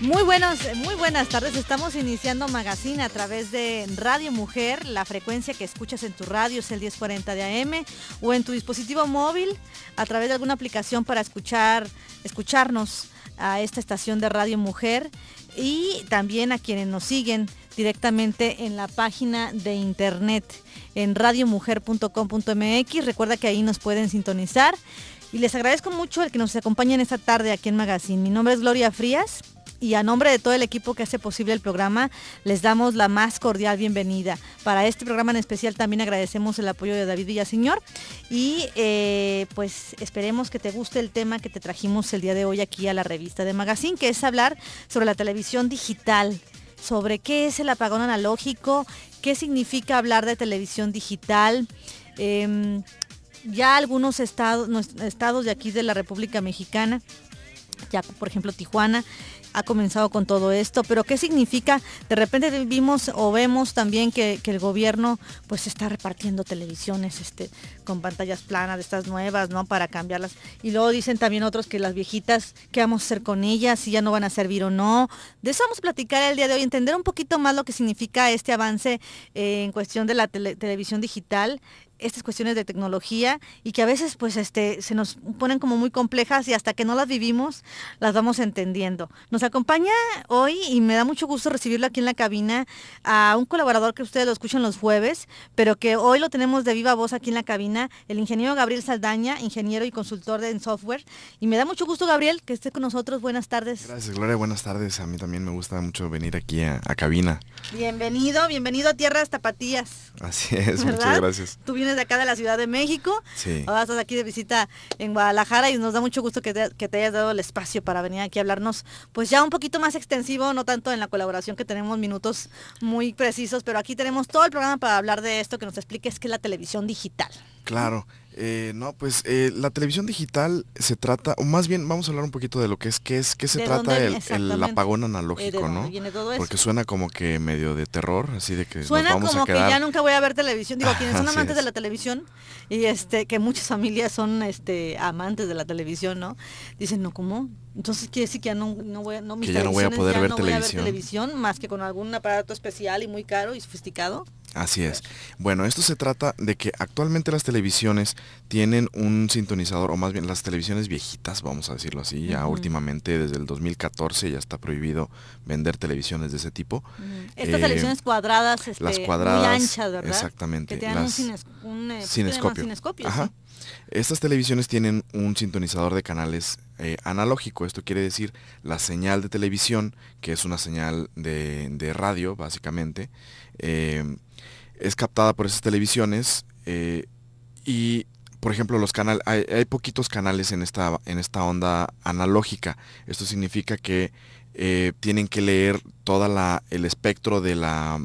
Muy buenos, muy buenas tardes. Estamos iniciando Magazine a través de Radio Mujer. La frecuencia que escuchas en tu radio es el 1040 de AM o en tu dispositivo móvil a través de alguna aplicación para escuchar, escucharnos a esta estación de Radio Mujer y también a quienes nos siguen directamente en la página de internet en radiomujer.com.mx. Recuerda que ahí nos pueden sintonizar. Y les agradezco mucho el que nos acompañen esta tarde aquí en Magazine. Mi nombre es Gloria Frías y a nombre de todo el equipo que hace posible el programa, les damos la más cordial bienvenida. Para este programa en especial también agradecemos el apoyo de David Villaseñor y eh, pues esperemos que te guste el tema que te trajimos el día de hoy aquí a la revista de Magazine, que es hablar sobre la televisión digital, sobre qué es el apagón analógico, qué significa hablar de televisión digital. Em, ya algunos estados, estados de aquí de la República Mexicana, ya por ejemplo Tijuana, ha comenzado con todo esto, pero ¿qué significa? De repente vimos o vemos también que, el gobierno pues está repartiendo televisiones este, con pantallas planas, de estas nuevas, ¿no? Para cambiarlas. Y luego dicen también otros que las viejitas, ¿qué vamos a hacer con ellas? Si ya no van a servir o no. De eso vamos a platicar el día de hoy, entender un poquito más lo que significa este avance eh, en cuestión de la televisión digital estas cuestiones de tecnología y que a veces pues este se nos ponen como muy complejas y hasta que no las vivimos las vamos entendiendo. Nos acompaña hoy y me da mucho gusto recibirlo aquí en la cabina a un colaborador que ustedes lo escuchan los jueves, pero que hoy lo tenemos de viva voz aquí en la cabina, el ingeniero Gabriel Saldaña, ingeniero y consultor de, en software. Y me da mucho gusto, Gabriel, que esté con nosotros. Buenas tardes. Gracias, Gloria. Buenas tardes. A mí también me gusta mucho venir aquí a, cabina. Bienvenido, bienvenido a Tierras Tapatías. Así es, muchas gracias. Tú vienes de acá de la Ciudad de México. Sí. Ahora estás aquí de visita en Guadalajara y nos da mucho gusto que te, que te hayas dado el espacio para venir aquí a hablarnos, pues ya un poquito más extensivo, no tanto en la colaboración que tenemos minutos muy precisos, pero aquí tenemos todo el programa para hablar de esto, que nos expliques qué es la televisión digital. Claro, eh, no, pues eh, la televisión digital se trata, o más bien vamos a hablar un poquito de lo que es, qué es, qué se trata el, el, apagón eh, analógico, ¿no? Porque suena como que medio de terror, así de que suena nos vamos como que ya nunca voy a ver televisión. Digo, quienes son amantes de la televisión y este que muchas familias son este amantes de la televisión, ¿no? Dicen, no, ¿cómo? Entonces quiere decir que ya no, no voy, a poder ver, televisión. televisión más que con algún aparato especial y muy caro y sofisticado. Así es. Bueno, esto se trata de que actualmente las televisiones tienen un sintonizador, o más bien las televisiones viejitas, vamos a decirlo así, ya últimamente desde el 2014 ya está prohibido vender televisiones de ese tipo. Estas eh, televisiones cuadradas, este, las cuadradas, muy Exactamente. Que tienen un, eh, estas televisiones tienen un sintonizador de canales eh, analógico, esto quiere decir la señal de televisión, que es una señal de, radio básicamente, eh, es captada por esas televisiones eh, y por ejemplo, los canales, hay, poquitos canales en esta, en esta onda analógica. Esto significa que tienen que leer todo el espectro de la,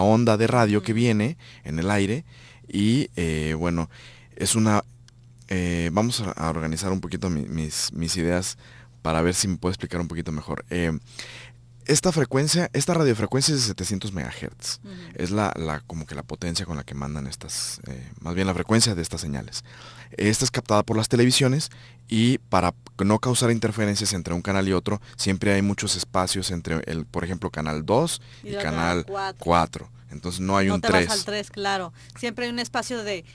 onda de radio que viene en el aire. Y bueno, es una, eh, vamos a, organizar un poquito mis, ideas para ver si me puedo explicar un poquito mejor. Eh, esta frecuencia, esta radiofrecuencia es de 700 MHz. Es la, como que la potencia con la que mandan estas, eh, más bien la frecuencia de estas señales. Esta es captada por las televisiones y para no causar interferencias entre un canal y otro, siempre hay muchos espacios entre, el, por ejemplo, canal 2 y, canal 4. Entonces no hay un te al 3, claro. Siempre hay un espacio de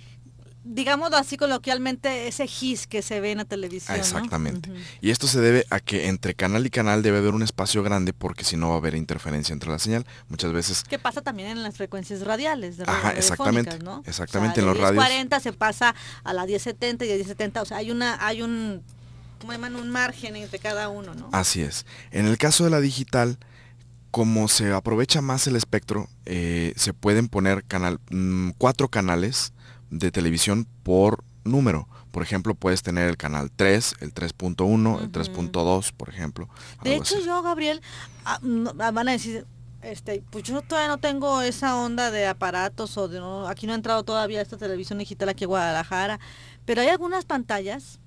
digámoslo así coloquialmente, ese gis que se ve en la televisión. exactamente. Y esto se debe a que entre canal y canal debe haber un espacio grande porque si no va a haber interferencia entre la señal. Muchas veces... Que pasa también en las frecuencias radiales. Ajá, exactamente. Exactamente, en los radios. 40 se pasa a la 1070 y a 1070. O sea, hay, una, hay un, como llaman? un margen entre cada uno, ¿no? Así es. En el caso de la digital como se aprovecha más el espectro, eh, se pueden poner canal, mm, cuatro canales de televisión por número. Por ejemplo, puedes tener el canal 3, el 3.1, el 3.2, por ejemplo. De hecho, yo, Gabriel, ah, ah, van a decir, este, pues yo todavía no tengo esa onda de aparatos o de aquí no ha entrado todavía esta televisión digital aquí en Guadalajara, pero hay algunas pantallas,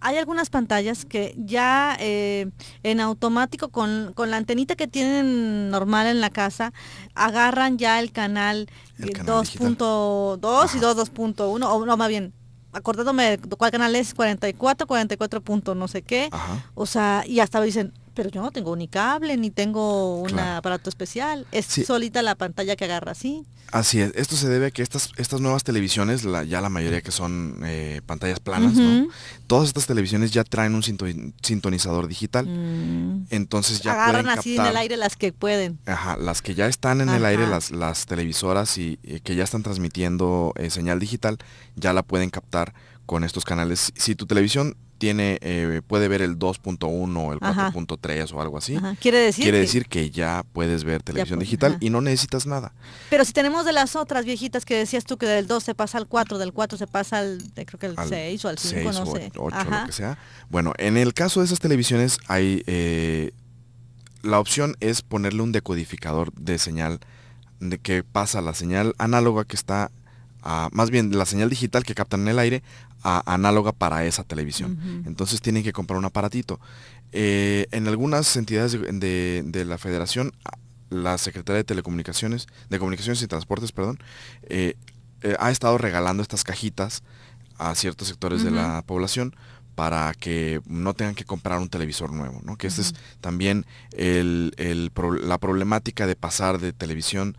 hay algunas pantallas que ya eh, en automático con, con, la antenita que tienen normal en la casa, agarran ya el canal 2.2 y 2.2.1 o no, más bien, acordándome de cuál canal es, 44, 44 no sé qué. O sea, y hasta dicen, pero yo no tengo ni cable, ni tengo un aparato especial. Es solita la pantalla que agarra así. Así es. Esto se debe a que estas, estas nuevas televisiones, ya la mayoría que son eh, pantallas planas, ¿no? todas estas televisiones ya traen un sintonizador digital. Mm. Entonces ya Agarran así en el aire las que pueden. Ajá, las que ya están en el aire, las, las televisoras y eh, que ya están transmitiendo eh, señal digital, ya la pueden captar con estos canales. Si tu televisión tiene eh, puede ver el 2.1 o el 4.3 o algo así. Quiere decir Quiere decir que, ya puedes ver televisión digital y no necesitas nada. Pero si tenemos de las otras viejitas que decías tú que del 2 se pasa al 4, del 4 se pasa al 6 o al 5, no o sé. 8, lo que sea. Bueno, en el caso de esas televisiones hay eh, la opción es ponerle un decodificador de señal de que pasa la señal análoga que está a, más bien la señal digital que captan en el aire análoga para esa televisión. Entonces tienen que comprar un aparatito. Eh, en algunas entidades de, la federación, la Secretaría de Telecomunicaciones, de Comunicaciones y Transportes, perdón, eh, eh, ha estado regalando estas cajitas a ciertos sectores de la población para que no tengan que comprar un televisor nuevo, Que ese es también la problemática de pasar de televisión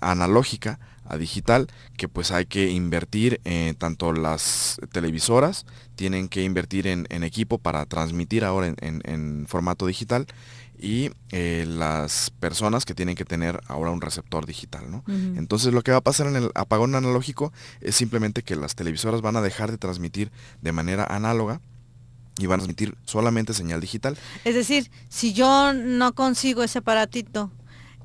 analógica a digital, que pues hay que invertir en eh, tanto las televisoras, tienen que invertir en, equipo para transmitir ahora en formato digital, y eh, las personas que tienen que tener ahora un receptor digital. ¿no? Entonces lo que va a pasar en el apagón analógico es simplemente que las televisoras van a dejar de transmitir de manera análoga y van a transmitir solamente señal digital. Es decir, si yo no consigo ese aparatito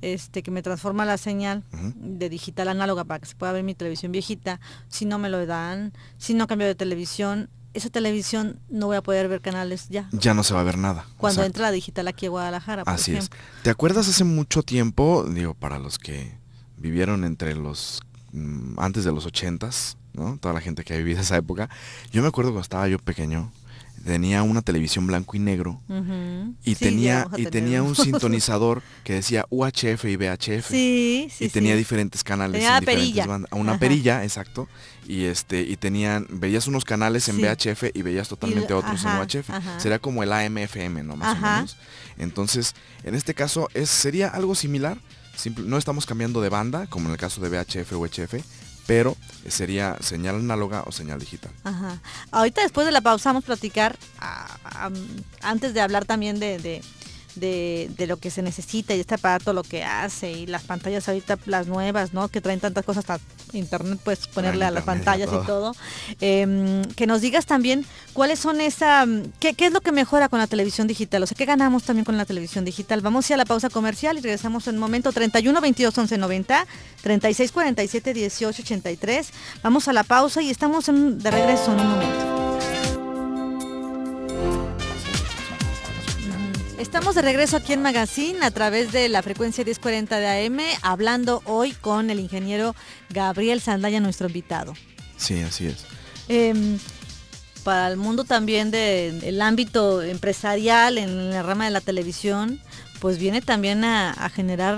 este, que me transforma la señal de digital análoga para que se pueda ver mi televisión viejita, si no me lo dan, si no cambio de televisión, esa televisión no voy a poder ver canales ya. Ya no se va a ver nada. Cuando entra la digital aquí a Guadalajara. Así es. ¿Te acuerdas hace mucho tiempo, digo, para los que vivieron entre los mm, antes de los ochentas, ¿no? Toda la gente que ha vivido esa época. Yo me acuerdo cuando estaba yo pequeño, tenía una televisión blanco y negro y tenía y tenía un sintonizador que decía UHF y VHF. Sí, sí, y tenía diferentes canales tenía una perilla, exacto, y este y tenían veías unos canales en VHF y veías totalmente otros en UHF Sería como el AMFM, ¿no? Más o menos. Entonces, en este caso es sería algo similar, no estamos cambiando de banda como en el caso de VHF o HF, pero sería señal análoga o señal digital. Ahorita después de la pausa vamos a platicar ah, ah, antes de hablar también de de, lo que se necesita y este aparato lo que hace y las pantallas ahorita las nuevas no que traen tantas cosas hasta internet pues ponerle a las pantallas y todo em, que nos digas también cuáles son esa mm, qué, es lo que mejora con la televisión digital o sea qué ganamos también con la televisión digital vamos a, la pausa comercial y regresamos en un momento 31 22 11 90 36 47 18 83 vamos a la pausa y estamos de regreso en un momento Estamos de regreso aquí en Magazine a través de la frecuencia 1040 de AM, hablando hoy con el ingeniero Gabriel Sandaya, nuestro invitado. Sí, así es. Em, para el mundo también del ámbito empresarial, en la rama de la televisión, pues viene también a generar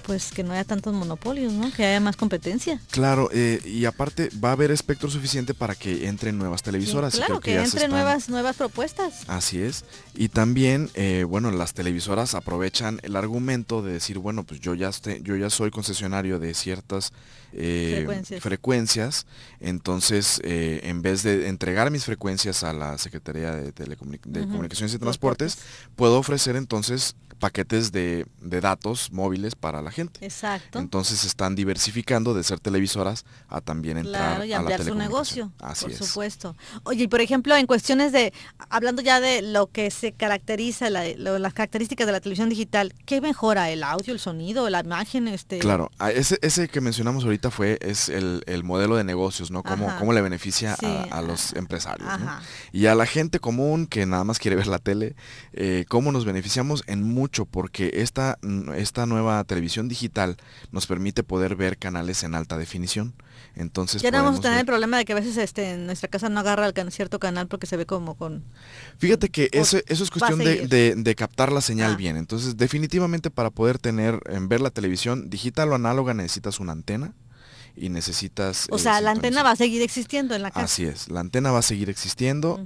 pues que no haya tantos monopolios, ¿no? Que haya más competencia. Claro, eh, y aparte va a haber espectro suficiente para que entren nuevas televisoras. claro, que, entren nuevas, nuevas propuestas. Así es. Y también, eh, bueno, las televisoras aprovechan el argumento de decir, bueno, pues yo ya, yo ya soy concesionario de ciertas eh, frecuencias. entonces en vez de entregar mis frecuencias a la Secretaría de, de Comunicaciones y Transportes, puedo ofrecer entonces paquetes de, datos móviles para la gente. Exacto. Entonces están diversificando de ser televisoras a también entrar claro, y ampliar su negocio. Así por supuesto. Oye, y por ejemplo, en cuestiones de, hablando ya de lo que se caracteriza, las características de la televisión digital, ¿qué mejora? ¿El audio, el sonido, la imagen? Este? Claro, ah, ese, ese que mencionamos ahorita fue, es el, modelo de negocios, ¿no? Cómo, cómo le beneficia a, los empresarios. ¿no? Y a la gente común que nada más quiere ver la tele, eh, cómo nos beneficiamos en porque esta, mm, esta nueva televisión digital nos permite poder ver canales en alta definición. Entonces ya vamos tener el problema de que a veces este, en nuestra casa no agarra el cierto canal porque se ve como con... Fíjate que eso, pues, eso es cuestión de, de, captar la señal ah. bien. Entonces definitivamente para poder tener, en ver la televisión digital o análoga necesitas una antena y necesitas... O sea, eh, la antena va a seguir existiendo en la casa. Así es, la antena va a seguir existiendo.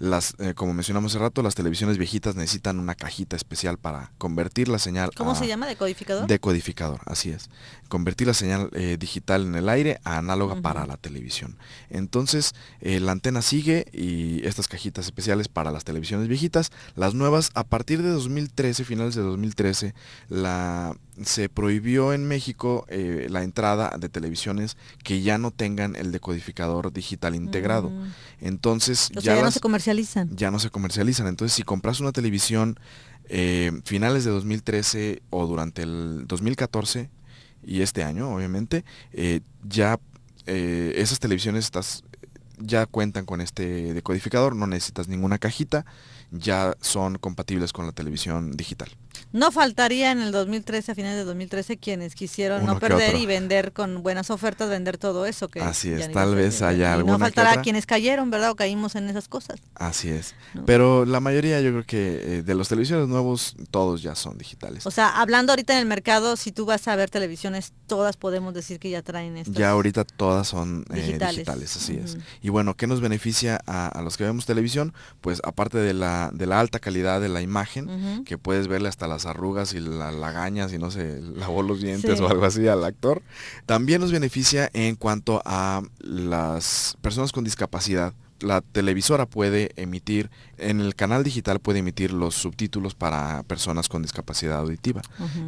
Eh, como mencionamos hace rato, las televisiones viejitas necesitan una cajita especial para convertir la señal. ¿Cómo se llama? ¿Decodificador? Decodificador, así es. Convertir la señal eh, digital en el aire a análoga para la televisión. Entonces, eh, la antena sigue y estas cajitas especiales para las televisiones viejitas, las nuevas, a partir de 2013, finales de 2013, la se prohibió en México eh, la entrada de televisiones que ya no tengan el decodificador digital integrado. Mm. Entonces ya, no se comercializan. Ya no se comercializan. Entonces si compras una televisión eh, finales de 2013 o durante el 2014 y este año obviamente, eh, ya esas televisiones ya cuentan con este decodificador, no necesitas ninguna cajita, ya son compatibles con la televisión digital. No faltaría en el 2013, a finales de 2013, quienes quisieron no perder y vender con buenas ofertas, vender todo eso. Que Así es, tal vez haya alguna. No faltará quienes cayeron, ¿verdad? O caímos en esas cosas. Así es. Pero la mayoría, yo creo que eh, de los televisores nuevos, todos ya son digitales. O sea, hablando ahorita en el mercado, si tú vas a ver televisiones, todas podemos decir que ya traen esto. Ya ahorita todas son eh, digitales. así es. Y bueno, ¿qué nos beneficia a, los que vemos televisión? Pues aparte de la, de la alta calidad de la imagen, que puedes verle hasta las arrugas y la lagañas y no se lavó los dientes o algo así al actor. También nos beneficia en cuanto a las personas con discapacidad la televisora puede emitir, en el canal digital puede emitir los subtítulos para personas con discapacidad auditiva.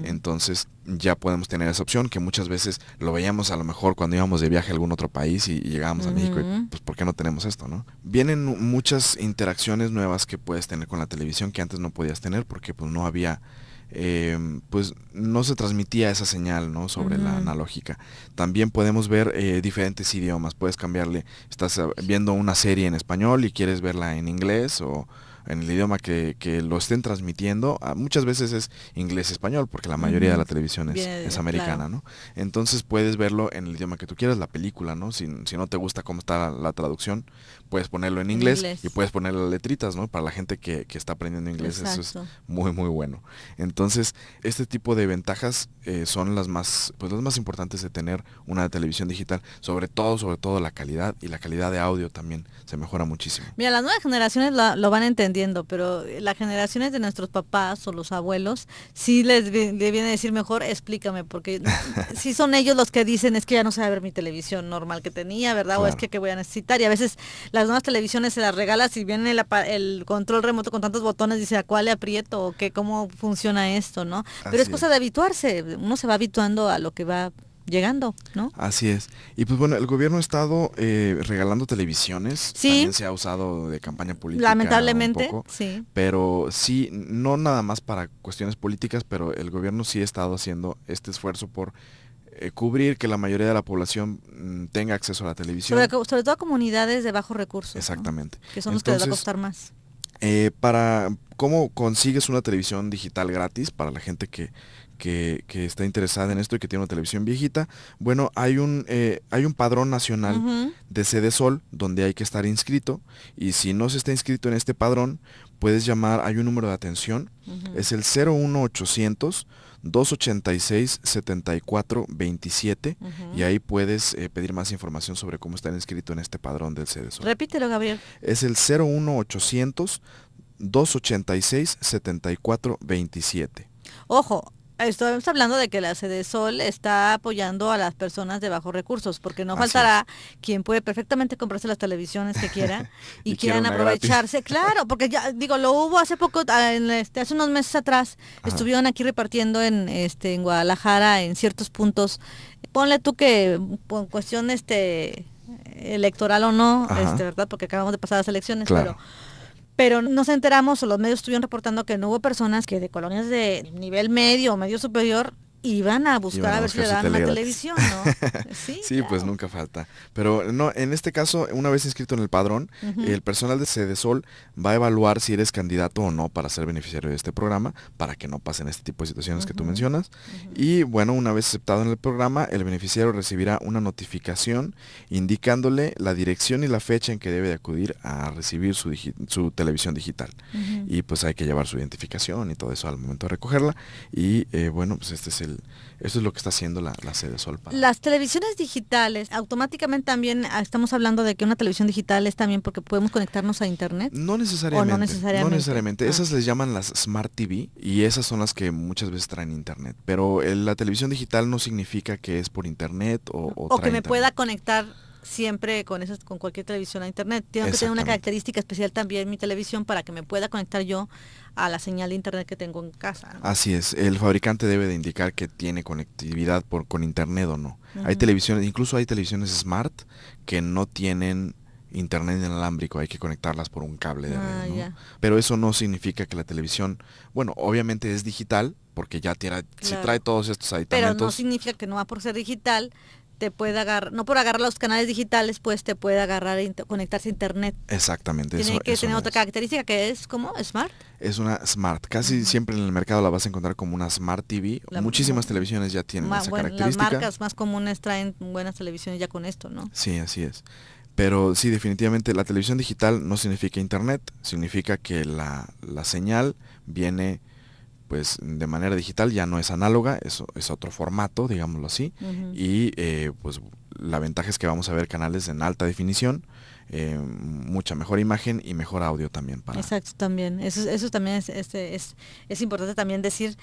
Entonces ya podemos tener esa opción que muchas veces lo veíamos a lo mejor cuando íbamos de viaje a algún otro país y, llegábamos a México y pues ¿por qué no tenemos esto? no? Vienen muchas interacciones nuevas que puedes tener con la televisión que antes no podías tener porque pues no había eh, pues no se transmitía esa señal ¿no? sobre la analógica. También podemos ver eh, diferentes idiomas, puedes cambiarle, estás ah, viendo una serie en español y quieres verla en inglés o en el idioma que, lo estén transmitiendo, ah, muchas veces es inglés-español, porque la mayoría de la televisión es, americana, ¿no? Entonces puedes verlo en el idioma que tú quieras, la película, ¿no? Si, no te gusta cómo está la traducción, puedes ponerlo en inglés, y puedes poner las letritas, ¿no? Para la gente que, está aprendiendo inglés eso es muy, muy bueno. Entonces, este tipo de ventajas eh, son las más, pues las más importantes de tener una televisión digital, sobre todo, sobre todo la calidad y la calidad de audio también se mejora muchísimo. Mira, las nuevas generaciones lo, van entendiendo, pero las generaciones de nuestros papás o los abuelos, si les, viene a decir mejor, explícame, porque si son ellos los que dicen es que ya no sabe ver mi televisión normal que tenía, ¿verdad? O es que, que voy a necesitar y a veces la las nuevas televisiones se las regalas y viene el, control remoto con tantos botones, dice a cuál le aprieto o qué, cómo funciona esto, ¿no? Pero es cosa de habituarse, uno se va habituando a lo que va llegando, ¿no? Así es. Y pues bueno, el gobierno ha estado eh, regalando televisiones. También se ha usado de campaña política. Lamentablemente, sí. Pero sí, no nada más para cuestiones políticas, pero el gobierno sí ha estado haciendo este esfuerzo por eh, cubrir que la mayoría de la población mm, tenga acceso a la televisión. Sobre, todo a comunidades de bajos recursos. Exactamente. Que son los que les va a costar más. Eh, para cómo consigues una televisión digital gratis para la gente que, está interesada en esto y que tiene una televisión viejita, bueno, hay un, eh, hay un padrón nacional de Sede Sol donde hay que estar inscrito y si no se está inscrito en este padrón, puedes llamar, hay un número de atención, es el 01800 286-7427 27 y ahí puedes eh, pedir más información sobre cómo está inscrito en este padrón del CDSO. Repítelo, Gabriel. Es el 01800 286 7427. Ojo, Estamos hablando de que la Sede Sol está apoyando a las personas de bajos recursos, porque no faltará quien puede perfectamente comprarse las televisiones que quiera y, quieran aprovecharse. claro, porque ya digo, lo hubo hace poco, ah, en este, hace unos meses atrás, estuvieron aquí repartiendo en, este, en Guadalajara, en ciertos puntos. Ponle tú que por cuestión este electoral o no, este, ¿verdad? Porque acabamos de pasar las elecciones, pero pero nos enteramos o los medios estuvieron reportando que no hubo personas que de colonias de nivel medio o medio superior y van a buscar a, ver si le dan la televisión, ¿no? Sí, pues nunca falta. Pero no, en este caso, una vez inscrito en el padrón, el personal de Sol va a evaluar si eres candidato o no para ser beneficiario de este programa, para que no pasen este tipo de situaciones que tú mencionas. Y bueno, una vez aceptado en el programa, el beneficiario recibirá una notificación indicándole la dirección y la fecha en que debe de acudir a recibir su, televisión digital. Y pues hay que llevar su identificación y todo eso al momento de recogerla. Y eh, bueno, pues este es el eso es lo que está haciendo la, sede Solpa. Las televisiones digitales, automáticamente también ah, estamos hablando de que una televisión digital es también porque podemos conectarnos a internet. No necesariamente. no necesariamente. Esas ah. les llaman las Smart TV y esas son las que muchas veces traen internet. Pero la televisión digital no significa que es por internet o... O, que me pueda conectar siempre con esas, con cualquier televisión a internet. tiene que tener una característica especial también en mi televisión para que me pueda conectar yo a la señal de internet que tengo en casa. Así es, el fabricante debe de indicar que tiene conectividad por, con internet o no. Hay televisiones, incluso hay televisiones smart que no tienen internet inalámbrico, hay que conectarlas por un cable ah, Pero eso no significa que la televisión, bueno, obviamente es digital, porque ya tiene se trae todos estos aditamentos. Pero no significa que no va por ser digital, te puede agarrar, no por agarrar los canales digitales, pues te puede agarrar y e conectarse a internet. Exactamente. Tiene que tener otra característica que es como smart. Es una smart. Casi siempre en el mercado la vas a encontrar como una smart TV. Muchísimas televisiones ya tienen esa característica. Las marcas más comunes traen buenas televisiones ya con esto, ¿no? Sí, así es. Pero sí, definitivamente la televisión digital no significa internet, significa que la, la señal viene pues de manera digital ya no es análoga, eso es otro formato, digámoslo así, y eh, pues la ventaja es que vamos a ver canales en alta definición, eh, mucha mejor imagen y mejor audio también para. Exacto, también. Eso, eso también es, es, es importante también decir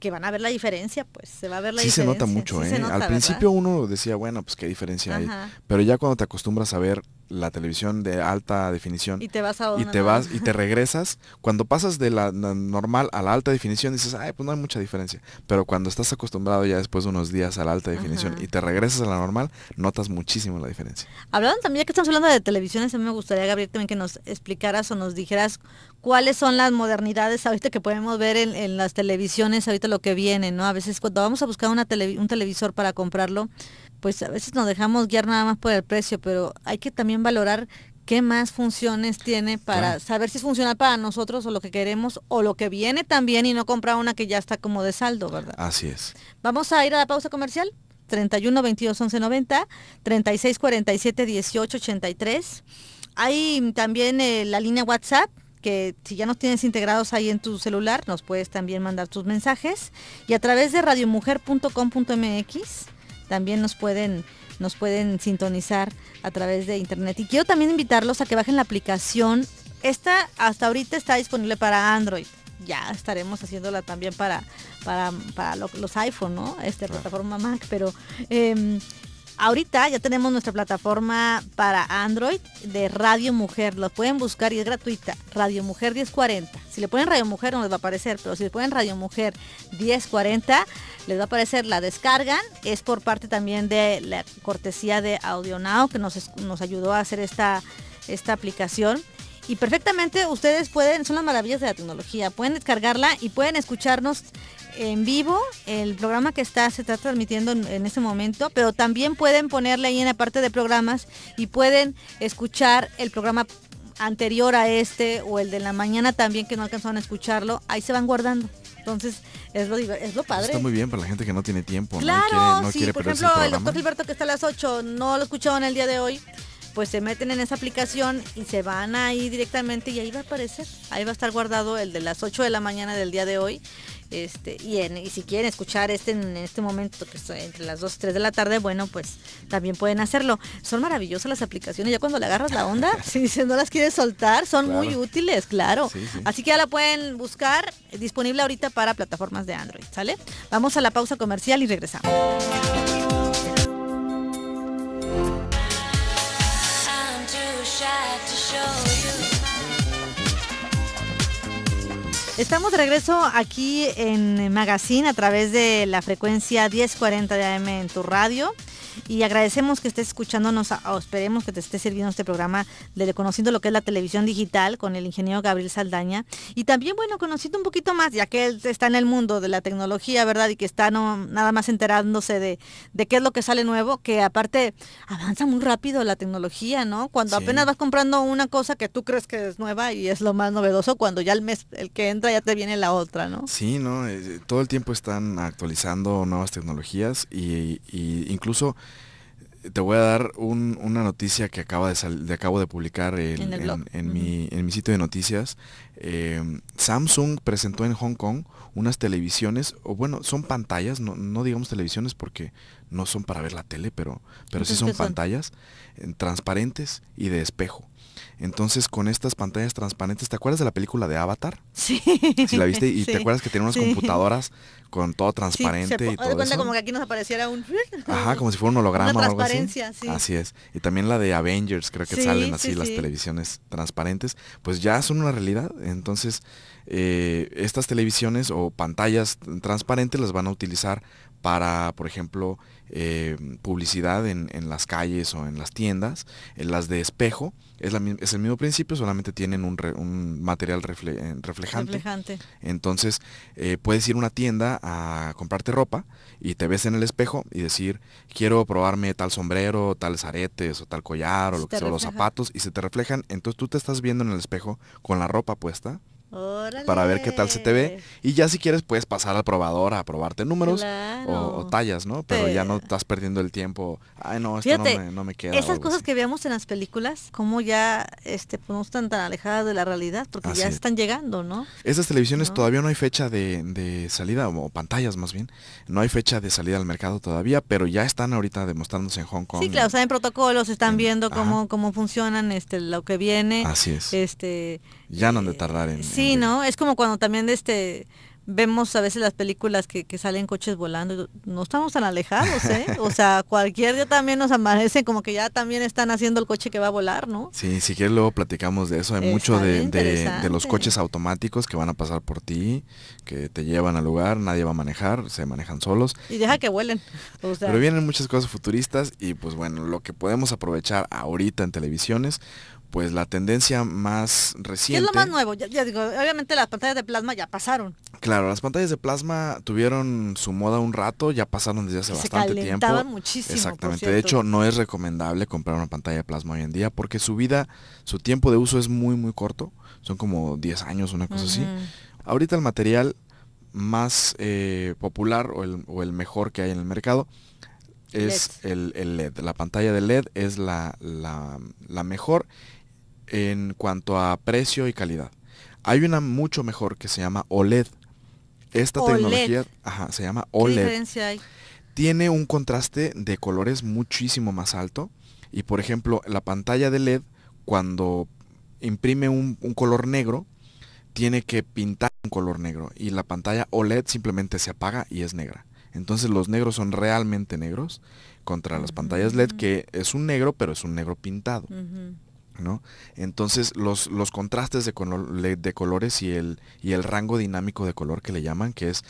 que van a ver la diferencia, pues se va a ver la sí diferencia. Se nota mucho, eh. Al principio uno decía, bueno, pues qué diferencia hay. Pero ya cuando te acostumbras a ver la televisión de alta definición y te vas y te vas y te regresas cuando pasas de la normal a la alta definición dices ay pues no hay mucha diferencia pero cuando estás acostumbrado ya después de unos días a la alta definición y te regresas a la normal notas muchísimo la diferencia hablando también que estamos hablando de televisiones a mí me gustaría Gabriel también que nos explicaras o nos dijeras cuáles son las modernidades ahorita que podemos ver en, en las televisiones ahorita lo que viene no a veces cuando vamos a buscar una tele, un televisor para comprarlo pues a veces nos dejamos guiar nada más por el precio pero hay que también valorar qué más funciones tiene para saber si es funcional para nosotros o lo que queremos o lo que viene también y no comprar una que ya está como de saldo, ¿verdad? Así es. Vamos a ir a la pausa comercial. 31 22 11 90, 36 47 18 83. Hay también eh, la línea WhatsApp que si ya nos tienes integrados ahí en tu celular, nos puedes también mandar tus mensajes y a través de radiomujer.com.mx también nos pueden nos pueden sintonizar a través de internet. Y quiero también invitarlos a que bajen la aplicación. Esta hasta ahorita está disponible para Android. Ya estaremos haciéndola también para, para, para los iPhone, ¿no? Esta plataforma Mac, pero em, Ahorita ya tenemos nuestra plataforma para Android de Radio Mujer. Lo pueden buscar y es gratuita. Radio Mujer 1040. Si le ponen Radio Mujer no les va a aparecer, pero si le ponen Radio Mujer 1040 les va a aparecer. La descargan. Es por parte también de la cortesía de AudioNow que nos, nos ayudó a hacer esta, esta aplicación. Y perfectamente ustedes pueden, son las maravillas de la tecnología, pueden descargarla y pueden escucharnos en vivo el programa que está se está transmitiendo en, ese momento, pero también pueden ponerle ahí en la parte de programas y pueden escuchar el programa anterior a este o el de la mañana también que no alcanzaron a escucharlo, ahí se van guardando. Entonces, es lo, es lo padre. Está muy bien para la gente que no tiene tiempo. ¿no? Quiere, sí, por ejemplo, el, doctor Gilberto que está a las 8 no lo escucharon el día de hoy, pues se meten en esa aplicación y se van ahí directamente y ahí va a aparecer. Ahí va a estar guardado el de las 8 de la mañana del día de hoy este, y, si quieren escuchar este en, este momento, que estoy entre las 2 y 3 de la tarde, bueno, pues también pueden hacerlo. Son maravillosas las aplicaciones. Ya cuando le agarras la onda, si no las quieres soltar, son muy útiles, claro. Así que ya la pueden buscar, disponible ahorita para plataformas de Android, ¿sale? Vamos a la pausa comercial y regresamos. Estamos de regreso aquí en Magazine a través de la frecuencia 1040 de AM en tu radio y agradecemos que estés escuchándonos, o esperemos que te esté sirviendo este programa de Conociendo lo que es la televisión digital con el ingeniero Gabriel Saldaña y también, bueno, conocido un poquito más, ya que él está en el mundo de la tecnología, ¿verdad? Y que está no, nada más enterándose de, de qué es lo que sale nuevo, que aparte avanza muy rápido la tecnología, ¿no? Cuando apenas vas comprando una cosa que tú crees que es nueva y es lo más novedoso, cuando ya el mes, el que entra ya te viene la otra, ¿no? Sí, ¿no? Eh, todo el tiempo están actualizando nuevas tecnologías y, y incluso te voy a dar una noticia que acabo de publicar en, mi, sitio de noticias. Em, Samsung presentó en Hong Kong unas televisiones, o bueno, son pantallas, no, digamos televisiones porque no son para ver la tele, pero, pero sí son pantallas eh, transparentes y de espejo. Entonces, con estas pantallas transparentes, ¿te acuerdas de la película de Avatar? Sí. Si la viste y te acuerdas que tiene unas computadoras con todo transparente y todo. como que aquí nos apareciera un. Ajá, como si fuera un holograma o algo transparencia, Sí. Así es. Y también la de Avengers, creo que salen así las televisiones transparentes. Pues ya son una realidad. Entonces, eh, estas televisiones o pantallas transparentes las van a utilizar para, por ejemplo, eh, publicidad en, en, las calles o en las tiendas, en las de espejo, es, es el mismo principio, solamente tienen un, material eh, reflejante. Entonces, eh, puedes ir a una tienda a comprarte ropa y te ves en el espejo y decir, quiero probarme tal sombrero, tales aretes o tal collar o lo que sea, los zapatos, y se te reflejan. Entonces tú te estás viendo en el espejo con la ropa puesta para ver qué tal se te ve. Y ya si quieres puedes pasar al probador a probarte números o, tallas, ¿no? Pero, ya no estás perdiendo el tiempo. Ay, no, esto no, me, queda. Esas cosas que veamos en las películas, como ya este, pues, no están tan alejadas de la realidad, porque ya están llegando, ¿no? Esas televisiones todavía no hay fecha de, salida, o pantallas más bien, no hay fecha de salida al mercado todavía, pero ya están ahorita demostrándose en Hong Kong. Sí, claro, o protocolos están viendo cómo, cómo funcionan este lo que viene. Así es. Este, ya no han de tardar en... Sí, ¿no? Es como cuando también este vemos a veces las películas que, salen coches volando, no estamos tan alejados, ¿eh? O sea, cualquier día también nos amanecen como que ya también están haciendo el coche que va a volar, ¿no? Sí, si quieres luego platicamos de eso, hay mucho de, de, los coches automáticos que van a pasar por ti, que te llevan al lugar, nadie va a manejar, se manejan solos. Y deja que vuelen. Pero vienen muchas cosas futuristas y pues bueno, lo que podemos aprovechar ahorita en televisiones, pues la tendencia más reciente. es lo más nuevo? Ya, digo, obviamente las pantallas de plasma ya pasaron. Claro, las pantallas de plasma tuvieron su moda un rato, ya pasaron desde hace bastante tiempo. muchísimo. Exactamente. de hecho, no es recomendable comprar una pantalla de plasma hoy en día porque su vida, su tiempo de uso es muy, muy corto. Son como 10 años, una cosa así. Ahorita el material más eh, popular o el, mejor que hay en el mercado es e El, LED. La pantalla de LED es la, la mejor en cuanto a precio y calidad. Hay una mucho mejor que se llama OLED. Esta e tecnología se llama OLED. Tiene un contraste de colores muchísimo más alto. Y por ejemplo, la pantalla de LED, cuando imprime un, color negro, tiene que pintar un color negro. Y la pantalla OLED simplemente se apaga y es negra. Entonces los negros son realmente negros contra las pantallas LED, mm. que es un negro, pero es un negro pintado. ¿no? Entonces los, los contrastes de, colores y el, y el rango dinámico de color que le llaman, que es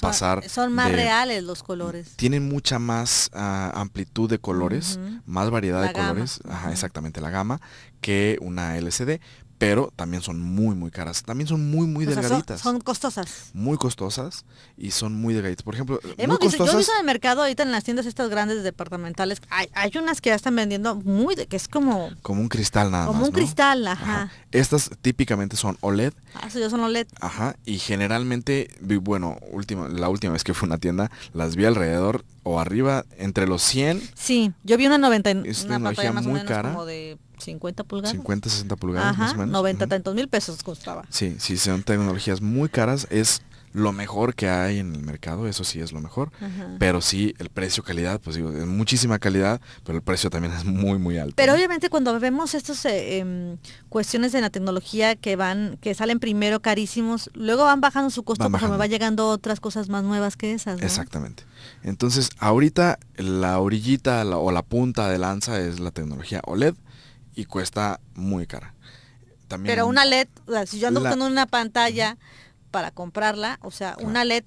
pasar... Son, más reales los colores. Tienen mucha más ah, amplitud de colores, más variedad de colores, exactamente la gama, que una LCD, pero también son muy, muy caras. También son muy, muy pues, delgaditas. son, costosas. Muy costosas y son muy delgaditas. Por ejemplo, Hemos visto, yo he visto en el mercado ahorita en las tiendas estas grandes departamentales, hay, unas que ya están vendiendo muy, que es como... Como un cristal nada como más. Como un cristal, ajá. Estas típicamente son OLED. Ah, sí, son OLED. Ajá, y generalmente, bueno, última, la última vez que fui a una tienda, las vi alrededor o arriba entre los 100. Sí, yo vi una 90, es una, muy o menos cara. como de 50 pulgadas. 50, 60 pulgadas más 90, tantos mil pesos costaba. Sí, sí, son tecnologías muy caras. Es lo mejor que hay en el mercado, eso sí es lo mejor. Pero sí, el precio calidad, pues digo, es muchísima calidad, pero el precio también es muy, muy alto. Pero obviamente cuando vemos estos eh, em, cuestiones de la tecnología que van, que salen primero carísimos, luego van bajando su costo porque me va llegando otras cosas más nuevas que esas. Exactamente. Entonces, ahorita la orillita o la punta de lanza es la tecnología OLED y cuesta muy cara. También Pero una LED, o sea, si yo ando una pantalla para comprarla, o sea, una LED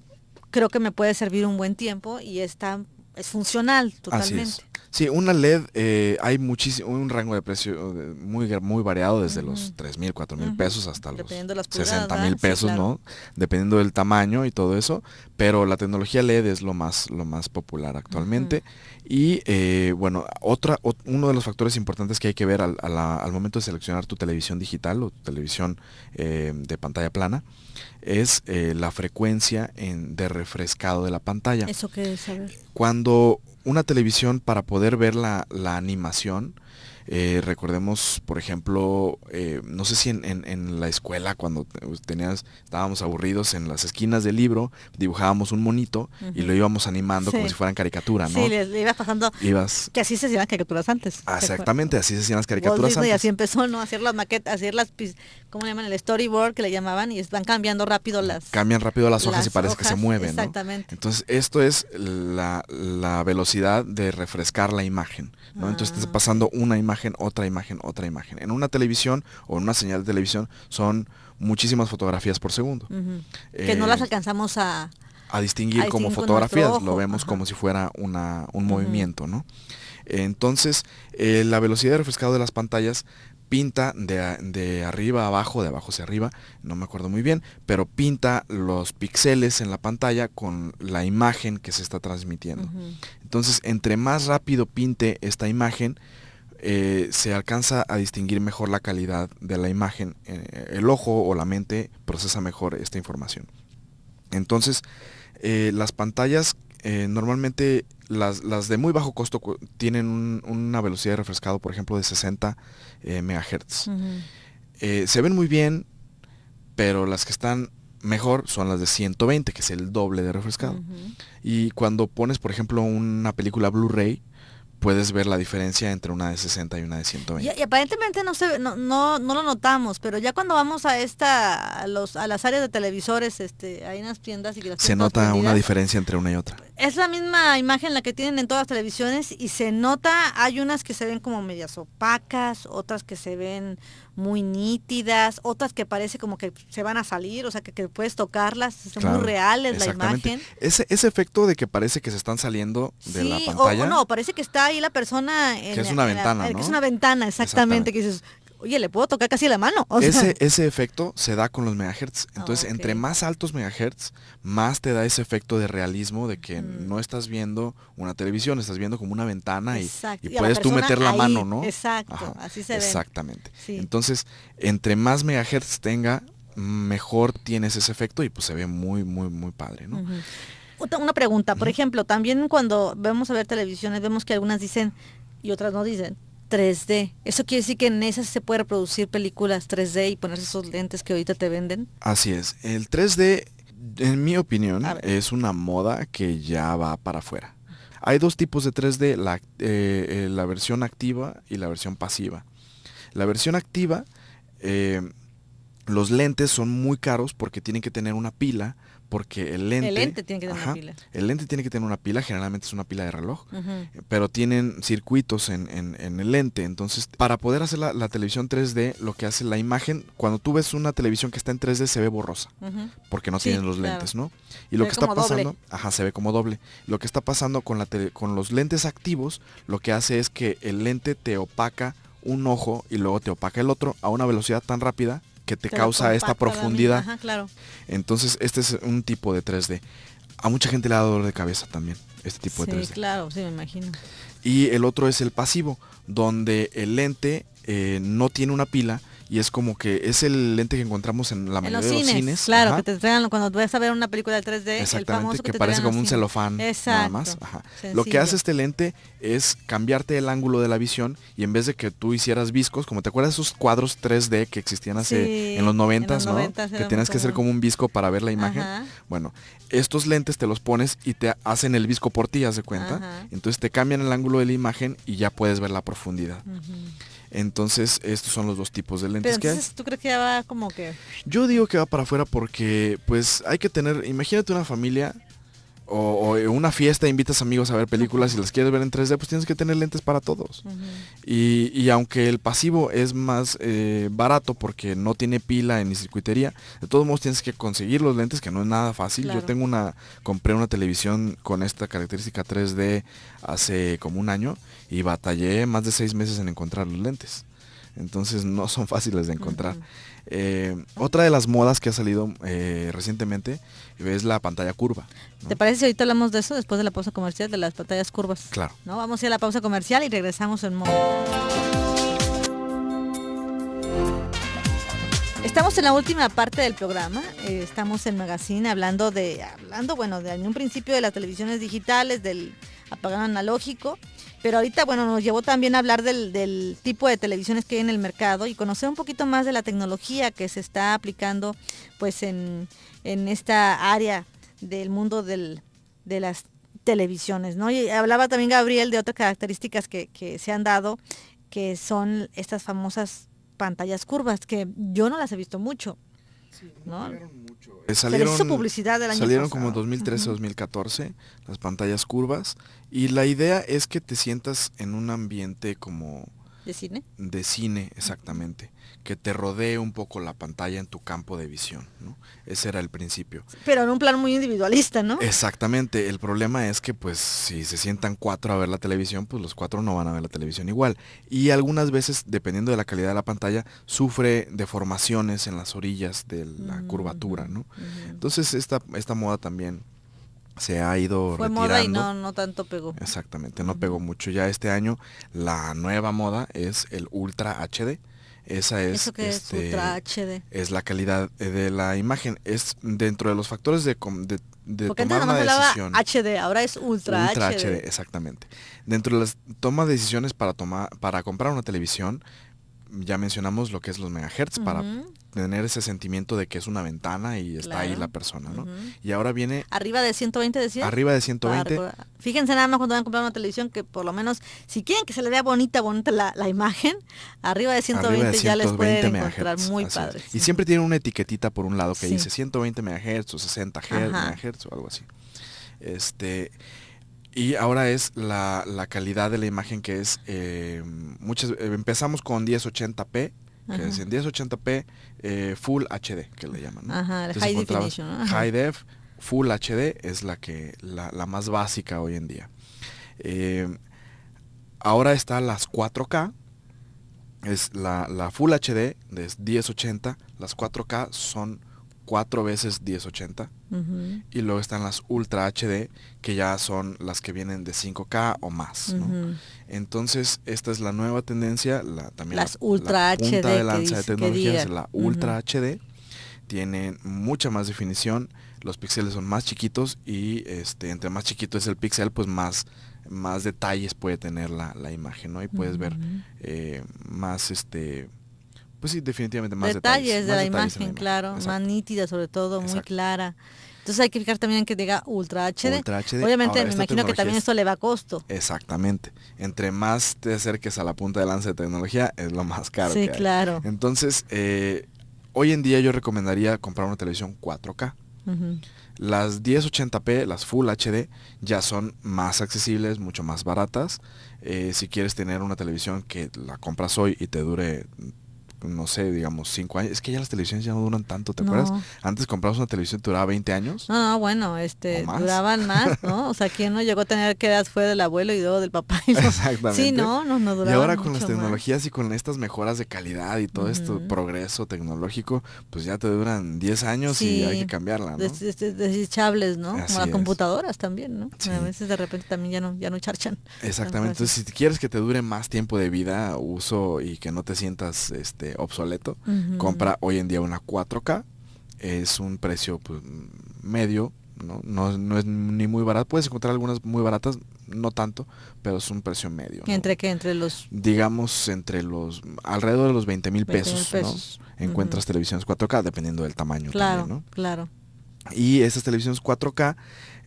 creo que me puede servir un buen tiempo y está, es funcional totalmente. Así Sí, una LED eh, hay muchísimo, un rango de precio eh, muy, muy variado desde los 3 mil, 4 mil pesos hasta los 60 mil pesos, ¿no? Dependiendo del tamaño y todo eso, pero la tecnología LED es lo más, lo más popular actualmente. Y eh, bueno, otra, uno de los factores importantes que hay que ver al, momento de seleccionar tu televisión digital o televisión eh, de pantalla plana es eh, la frecuencia de refrescado de la pantalla. Eso que saber. Cuando una televisión para poder ver la, la animación eh, recordemos, por ejemplo, eh, no sé si en, la escuela cuando tenías, estábamos aburridos en las esquinas del libro, dibujábamos un monito y lo íbamos animando como si fueran caricaturas ¿no? ibas pasando. Que así se hacían las caricaturas antes. Exactamente, así se hacían las caricaturas antes. Y así empezó, ¿no? hacer las maquetas, hacer las, ¿cómo le llaman? El storyboard que le llamaban y están cambiando rápido las... Cambian rápido las hojas y parece que se mueven. Exactamente. Entonces, esto es la, velocidad de refrescar la imagen. ¿no? Entonces, estás ah. pasando una imagen, otra imagen, otra imagen. En una televisión o en una señal de televisión son muchísimas fotografías por segundo. que no las eh, alcanzamos a... A distinguir, como fotografías, lo vemos como si fuera un movimiento, ¿no? Entonces, eh, la velocidad de refrescado de las pantallas pinta de, de, arriba abajo, de abajo hacia arriba, no me acuerdo muy bien, pero pinta los píxeles en la pantalla con la imagen que se está transmitiendo. Entonces, entre más rápido pinte esta imagen, eh, se alcanza a distinguir mejor la calidad de la imagen. Eh, el ojo o la mente procesa mejor esta información. Entonces, eh, las pantallas eh, normalmente las, de muy bajo costo tienen una velocidad de refrescado, por ejemplo, de 60 eh, megahertz. Eh, se ven muy bien, pero las que están mejor son las de 120, que es el doble de refrescado. Y cuando pones, por ejemplo, una película Blu-ray, puedes ver la diferencia entre una de 60 y una de 120. Y, aparentemente no, se, no, no, lo notamos, pero ya cuando vamos a esta a, los, a las áreas de televisores, este, hay unas tiendas y Se nota una diferencia entre una y otra es la misma imagen la que tienen en todas las televisiones y se nota, hay unas que se ven como medias opacas, otras que se ven muy nítidas, otras que parece como que se van a salir, o sea que, puedes tocarlas, son muy reales la imagen. Ese, ese efecto de que parece que se están saliendo de la pantalla. O, no, parece que está ahí la persona que es una ventana. ¿no? Que es una ventana, exactamente, que oye, le puedo tocar casi la mano. ese, efecto se da con los megahertz. Entonces, entre más altos megahertz, más te da ese efecto de realismo de que mm. no estás viendo una televisión, estás viendo como una ventana y, puedes tú meter la mano, ¿no? Exacto, así se ve. Exactamente. Entonces, entre más megahertz tenga, mejor tienes ese efecto y pues se ve muy, muy, muy padre, ¿no? Una pregunta, por ejemplo, también cuando vemos a ver televisiones, vemos que algunas dicen y otras no dicen. 3D. ¿Eso quiere decir que en esas se puede reproducir películas 3D y ponerse esos lentes que ahorita te venden? Así es. El 3D, en mi opinión, es una moda que ya va para afuera. Hay dos tipos de 3D, la, eh, eh, la versión activa y la versión pasiva. La versión activa eh, los lentes son muy caros porque tienen que tener una pila, porque el lente... El lente tiene que tener una pila. El lente tiene que tener una pila, generalmente es una pila de reloj, eh, pero tienen circuitos en, el lente. Entonces, para poder hacer la, televisión 3D, lo que hace la imagen, cuando tú ves una televisión que está en 3D, se ve borrosa, porque no tienen los lentes, ¿no? Y lo que está pasando, ajá, se ve como doble. Lo que está pasando con, la con los lentes activos, lo que hace es que el lente te opaca un ojo y luego te opaca el otro a una velocidad tan rápida que te, causa esta profundidad. Entonces, este es un tipo de 3D. A mucha gente le da dolor de cabeza también, este tipo de 3D. claro, sí, me imagino. Y el otro es el pasivo, donde el lente eh, no tiene una pila, y es como que es el lente que encontramos en la mayoría de los cines. Claro, que te traen cuando vas a ver una película de 3D. Exactamente, que, parece como un celofán nada más. Lo que hace este lente es cambiarte el ángulo de la visión y en vez de que tú hicieras viscos, como te acuerdas esos cuadros 3D que existían hace en los 90, ¿no? que tienes que hacer como un visco para ver la imagen. Bueno, estos lentes te los pones y te hacen el visco por ti, haz de cuenta. Entonces te cambian el ángulo de la imagen y ya puedes ver la profundidad. Entonces, estos son los dos tipos de lentes que ¿Tú crees que va como que...? Yo digo que va para afuera porque, pues, hay que tener... Imagínate una familia o, en una fiesta invitas amigos a ver películas y las quieres ver en 3D, pues tienes que tener lentes para todos. y, aunque el pasivo es más eh, barato porque no tiene pila ni circuitería, de todos modos tienes que conseguir los lentes, que no es nada fácil. Yo tengo una, compré una televisión con esta característica 3D hace como un año y batallé más de seis meses en encontrar los lentes. Entonces no son fáciles de encontrar. Eh, otra de las modas que ha salido eh, recientemente es la pantalla curva. ¿Te parece si ahorita hablamos de eso después de la pausa comercial, de las pantallas curvas? Claro. ¿No? Vamos a la pausa comercial y regresamos en modo. Estamos en la última parte del programa, eh, estamos en Magazine hablando de, hablando, bueno, de un principio de las televisiones digitales, del apagado analógico pero ahorita, bueno, nos llevó también a hablar del, tipo de televisiones que hay en el mercado y conocer un poquito más de la tecnología que se está aplicando pues en, en esta área del mundo del, de las televisiones, ¿no? Y hablaba también Gabriel de otras características que, que se han dado, que son estas famosas pantallas curvas, que yo no las he visto mucho, ¿no? Eh. Eh, salieron, publicidad salieron como 2013, 2014, las pantallas curvas, y la idea es que te sientas en un ambiente como ¿De cine? De cine, exactamente. Que te rodee un poco la pantalla en tu campo de visión, ¿no? Ese era el principio. Pero en un plan muy individualista, ¿no? Exactamente. El problema es que, pues, si se sientan cuatro a ver la televisión, pues los cuatro no van a ver la televisión igual. Y algunas veces, dependiendo de la calidad de la pantalla, sufre deformaciones en las orillas de la mm, curvatura, ¿no? Entonces, esta moda también se ha ido Fue moda y no, tanto pegó. Exactamente, no pegó mucho. Ya este año la nueva moda es el Ultra HD. Esa es, es, este, Ultra HD? es la calidad de la imagen. Es dentro de los factores de, de, de tomar decisión. HD, ahora es Ultra, Ultra HD. Exactamente. Dentro de las toma de decisiones para, para comprar una televisión, ya mencionamos lo que es los megahertz para tener ese sentimiento de que es una ventana y está ahí la persona, ¿no? Y ahora viene... Arriba de 120, decía. Arriba de 120. fíjense nada más cuando van a comprar una televisión que por lo menos, si quieren que se le vea bonita, bonita la, imagen, arriba de 120 ya les pueden encontrar muy padres. Y siempre tiene una etiquetita por un lado que dice 120 MHz o 60 Hz, MHz o algo así. Este... Y ahora es la, calidad de la imagen que es, eh, muchas, eh, empezamos con 1080p que es en 1080p eh, Full HD, que le llaman. high definition. High def, Full HD es la, que, la, más básica hoy en día. Eh, ahora está las 4K, es la, la Full HD, de 1080, las 4K son cuatro veces 1080 y luego están las Ultra HD que ya son las que vienen de 5K o más. Entonces esta es la nueva tendencia, la, también las la, Ultra punta HD de lanza de tecnologías, la Ultra HD tienen mucha más definición, los píxeles son más chiquitos y este entre más chiquito es el píxel pues más más detalles puede tener la, imagen, ¿no? Y puedes ver eh, más este pues sí, definitivamente más detalles. de, la imagen, claro, más nítida sobre todo, muy clara. Entonces hay que fijar también que diga Ultra HD. Obviamente me imagino que también esto le va a costo. Exactamente. Entre más te acerques a la punta de lanza de tecnología, es lo más caro. Sí, claro. Entonces, eh, hoy en día yo recomendaría comprar una televisión 4K. Las 1080p, las Full HD, ya son más accesibles, mucho más baratas. Eh, si quieres tener una televisión que la compras hoy y te dure no sé, digamos, cinco años. Es que ya las televisiones ya no duran tanto, ¿te acuerdas? Antes comprabas una televisión que duraba 20 años. No, bueno, este, duraban más, ¿no? O sea, ¿quién no llegó a tener que edad fue del abuelo y luego del papá? Y Exactamente. Sí, no, no, no Y ahora con las tecnologías y con estas mejoras de calidad y todo este progreso tecnológico, pues ya te duran 10 años y hay que cambiarla, ¿no? desechables, ¿no? Como las computadoras también, ¿no? A veces de repente también ya no, ya no charchan. Exactamente. Entonces, si quieres que te dure más tiempo de vida, uso y que no te sientas, este, este, obsoleto, compra hoy en día una 4K, es un precio pues, medio, ¿no? ¿no? No, es ni muy barato, puedes encontrar algunas muy baratas, no tanto, pero es un precio medio. ¿Entre que Entre los... Digamos, entre los, alrededor de los 20 mil pesos, Encuentras televisiones 4K, dependiendo del tamaño. Claro, claro. Y esas televisiones 4K,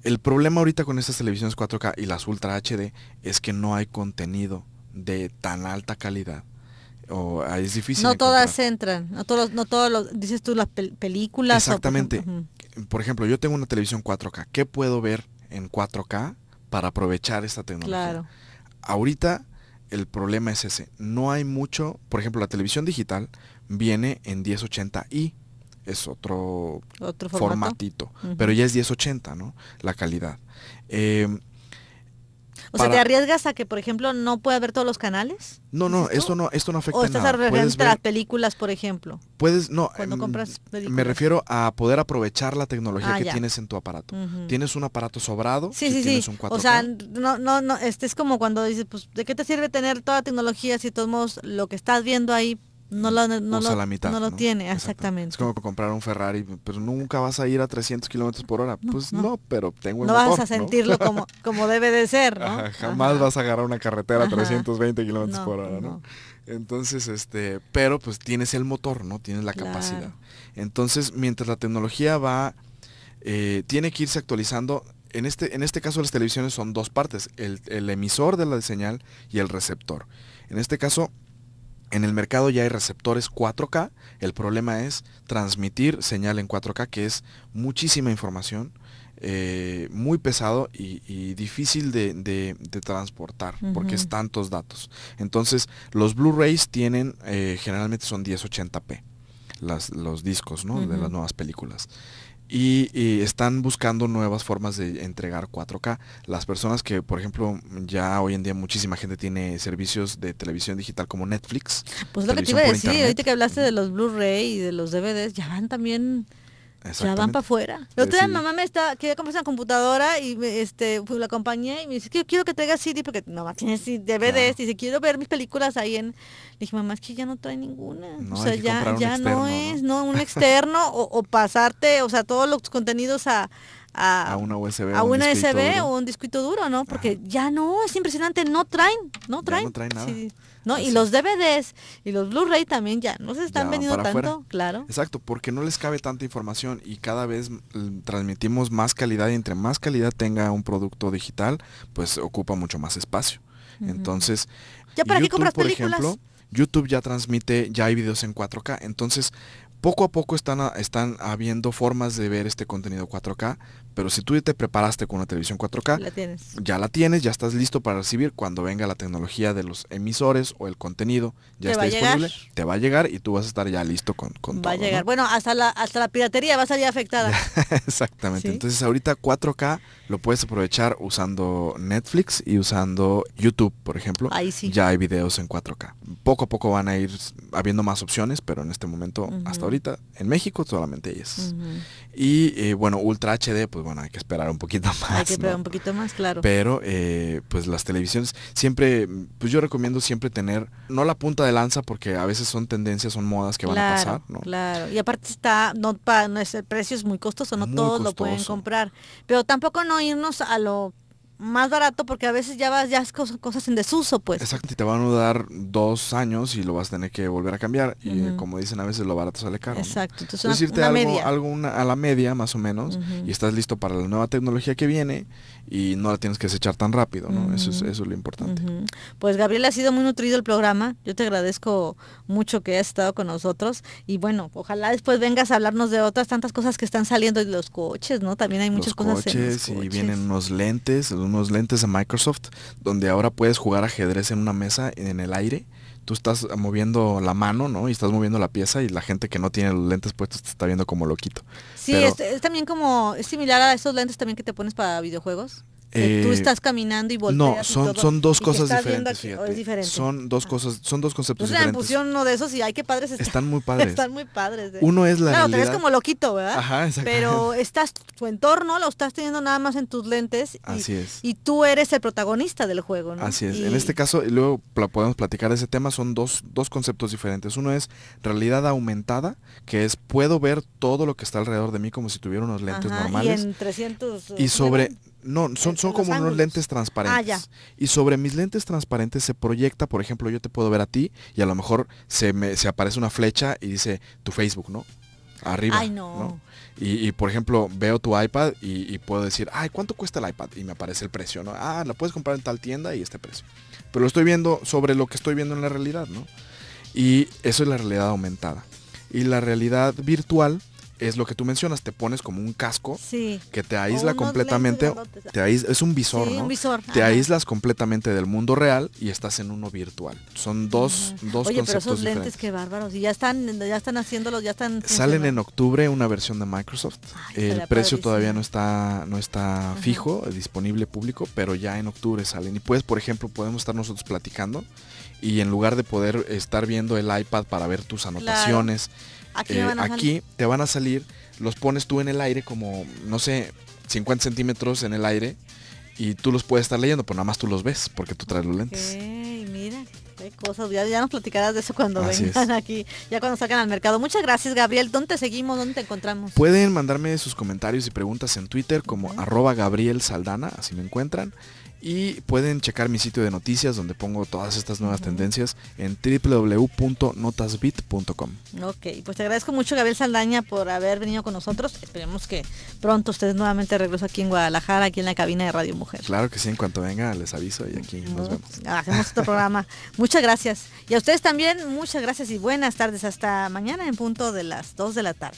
el problema ahorita con estas televisiones 4K y las Ultra HD es que no hay contenido de tan alta calidad es No todas entran, no todos, no todos dices tú las películas. Exactamente. por, ejemplo, yo tengo una televisión 4K. ¿Qué puedo ver en 4K para aprovechar esta tecnología? Claro. Ahorita el problema es ese. No hay mucho, por ejemplo, la televisión digital viene en 1080i. Es otro, ¿Otro formatito, pero ya es 1080, ¿no? La calidad. Em, o sea, ¿te arriesgas a que, por ejemplo, no pueda ver todos los canales? No, no, esto no, esto no afecta. O estás a las películas, por ejemplo. Puedes, no, cuando em, compras películas. Me refiero a poder aprovechar la tecnología ah, que tienes en tu aparato. Tienes un aparato sobrado, sí, sí, tienes un 4K. O sea, no, no, no, este es como cuando dices, pues, ¿de qué te sirve tener toda la tecnología si de todos modos lo que estás viendo ahí no lo, tiene, exactamente. Es como comprar un Ferrari, pero pues nunca vas a ir a 300 kilómetros por hora. pues no, pero tengo el No vas a sentirlo como, como debe de ser, jamás vas a agarrar una carretera a 320 kilómetros por hora, ¿no? Entonces, este, pero pues tienes el motor, ¿no? Tienes la capacidad. Entonces, mientras la tecnología va, eh, tiene que irse actualizando. En este, en este caso las televisiones son dos partes, el, el emisor de la señal y el receptor. En este caso, en el mercado ya hay receptores 4K, el problema es transmitir señal en 4K, que es muchísima información, eh, muy pesado y, difícil de, transportar, porque es tantos datos. Entonces, los Blu-rays tienen, eh, generalmente son 1080p, los discos de las nuevas películas y, están buscando nuevas formas de entregar 4K. Las personas que, por ejemplo, ya hoy en día muchísima gente tiene servicios de televisión digital como Netflix. Pues lo que te iba a decir, ahorita que hablaste de los Blu-ray y de los DVDs, ya van también ya van para afuera. La eh, otra mamá me está, quería comprar una computadora y este, pues, la acompañé y me dice que quiero que traiga city porque no mamá tiene DVDs claro. y si quiero ver mis películas ahí en. Le dije, mamá, es que ya no trae ninguna. o sea, ya, ya no es, ¿no? un externo o, pasarte, o sea, todos los contenidos a. A, una USB, a una sb o un discuito duro, ¿no? Porque ya no, es impresionante, no traen, no traen. ¿no? Y los DVDs y los Blu-ray también ya no se están vendiendo tanto, claro. Exacto, porque no les cabe tanta información y cada vez transmitimos más calidad y entre más calidad tenga un producto digital, pues ocupa mucho más espacio. Entonces, ¿ya para YouTube, compras por Ejemplo, YouTube ya transmite, ya hay videos en 4K, entonces poco a poco están, están habiendo formas de ver este contenido 4K, pero si tú te preparaste con una televisión 4K, ya la tienes, ya estás listo para recibir cuando venga la tecnología de los emisores o el contenido, ya está disponible, te va a llegar y tú vas a estar ya listo con, con todo. Va a llegar, bueno, hasta la, hasta la piratería va a salir afectada. Exactamente, entonces ahorita 4K lo puedes aprovechar usando Netflix y usando YouTube, por ejemplo. Ahí sí. Ya hay videos en 4K. Poco a poco van a ir habiendo más opciones, pero en este momento hasta hasta ahorita en México solamente ellas. Y eh, bueno, Ultra HD, pues bueno, hay que esperar un poquito más. Hay que esperar un poquito más, claro. Pero eh, pues las televisiones siempre, pues yo recomiendo siempre tener, no la punta de lanza porque a veces son tendencias, son modas que van a pasar, ¿no? Claro, y aparte está, no, no es, el precio es muy costoso, no todos lo pueden comprar, pero tampoco no irnos a lo más barato porque a veces ya vas ya es cosas en desuso, pues. Exacto, y te van a dar dos años y lo vas a tener que volver a cambiar. Y eh, como dicen a veces, lo barato sale caro. Exacto, entonces, algo, a la media más o menos y estás listo para la nueva tecnología que viene y no la tienes que desechar tan rápido, ¿no? eso, es, mm. eso lo importante. Pues Gabriel ha sido muy nutrido el programa, yo te agradezco mucho que hayas estado con nosotros y bueno, ojalá después vengas a hablarnos de otras tantas cosas que están saliendo y los coches, ¿no? También hay muchas cosas coches. Y vienen unos lentes, unos lentes de Microsoft, donde ahora puedes jugar ajedrez en una mesa en el aire tú estás moviendo la mano, ¿no? Y estás moviendo la pieza y la gente que no tiene los lentes puestos te está viendo como loquito. Sí, es, es, también como, es similar a esos lentes también que te pones para videojuegos tú eh, estás caminando y volteas. No, son, son dos cosas diferentes, Son dos cosas, son dos conceptos Entonces, diferentes. uno de esos y hay que padres están. Están muy padres. están muy padres. Uno es la Claro, te como loquito, ¿verdad? Ajá, exacto. Pero estás, tu entorno lo estás teniendo nada más en tus lentes. Y, Así es. Y tú eres el protagonista del juego, ¿no? Así es. En este caso, y luego podemos platicar ese tema, son dos, conceptos diferentes. Uno es realidad aumentada, que es puedo ver todo lo que está alrededor de mí como si tuviera unos lentes normales. Y Y sobre... No, son, como unos lentes transparentes. Ah, y sobre mis lentes transparentes se proyecta, por ejemplo, yo te puedo ver a ti y a lo mejor se me aparece una flecha y dice tu Facebook, ¿no? Arriba. Ay, no. Y, por ejemplo, veo tu iPad y, y, puedo decir, ay, ¿cuánto cuesta el iPad? Y me aparece el precio, ¿no? Ah, la puedes comprar en tal tienda y este precio. Pero lo estoy viendo sobre lo que estoy viendo en la realidad, ¿no? Y eso es la realidad aumentada. Y la realidad virtual es lo que tú mencionas, te pones como un casco que te aísla completamente, te es un visor, ¿no? Te aíslas completamente del mundo real y estás en uno virtual. Son dos, dos conceptos diferentes. lentes qué bárbaros y ya están ya están haciéndolos, ya están Salen en octubre una versión de Microsoft. El precio todavía no está no está fijo, disponible público, pero ya en octubre salen y puedes, por ejemplo, podemos estar nosotros platicando y en lugar de poder estar viendo el iPad para ver tus anotaciones Aquí, eh, te van a salir, los pones tú en el aire como, no sé, 50 centímetros en el aire y tú los puedes estar leyendo, pero nada más tú los ves porque tú traes los lentes. Sí, mira, qué cosas. Ya, nos platicarás de eso cuando vengan aquí, ya cuando salgan al mercado. Muchas gracias, Gabriel. ¿Dónde seguimos? ¿Dónde te encontramos? Pueden mandarme sus comentarios y preguntas en Twitter como arroba Gabriel Saldana, así me encuentran. Y pueden checar mi sitio de noticias donde pongo todas estas nuevas tendencias en www.notasbit.com. Ok, pues te agradezco mucho Gabriel Saldaña por haber venido con nosotros. Esperemos que pronto ustedes nuevamente regresen aquí en Guadalajara, aquí en la cabina de Radio Mujer. Claro que sí, en cuanto venga les aviso y aquí nos vemos. Pues, hacemos otro programa. Muchas gracias. Y a ustedes también, muchas gracias y buenas tardes. Hasta mañana en punto de las 2 de la tarde.